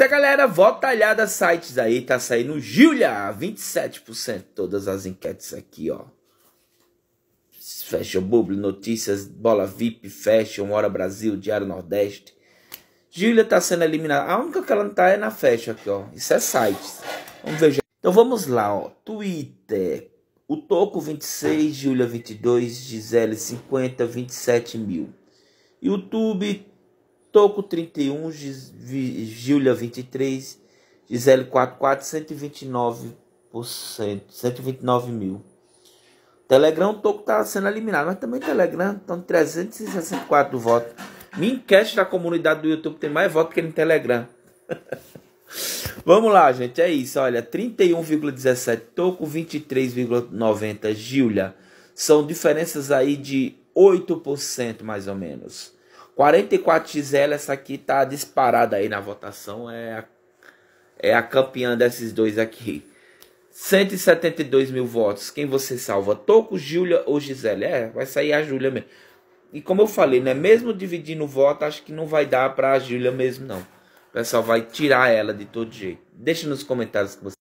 Tá, galera? Volta olhada sites aí. Tá saindo Júlia, 27%. Todas as enquetes aqui, ó. Fashion Bubble, Notícias, Bola VIP, Fashion, Hora Brasil, Diário Nordeste. Gília tá sendo eliminada. A única que ela não tá é na Fashion aqui, ó. Isso é sites. Vamos ver. Então vamos lá, ó. Twitter. O Toco 26, Júlia 22, Gisele 50, 27 mil. YouTube Toco 31, Júlia 23, Gisele 44, 129 por cento, 129 mil. Telegram, Toco está sendo eliminado, mas também Telegram, estão 364 votos. Minha enquete da comunidade do YouTube tem mais votos que no Telegram. Vamos lá, gente, é isso. Olha, 31,17 Toco, 23,90 Júlia. São diferenças aí de 8% mais ou menos. 44XL, essa aqui tá disparada aí na votação. É a, é a campeã desses dois aqui. 172 mil votos. Quem você salva? Toco, Júlia ou Gisele? É, vai sair a Júlia mesmo. E como eu falei, né? Mesmo dividindo o voto, acho que não vai dar pra Júlia mesmo, não. O pessoal vai tirar ela de todo jeito. Deixa nos comentários que você.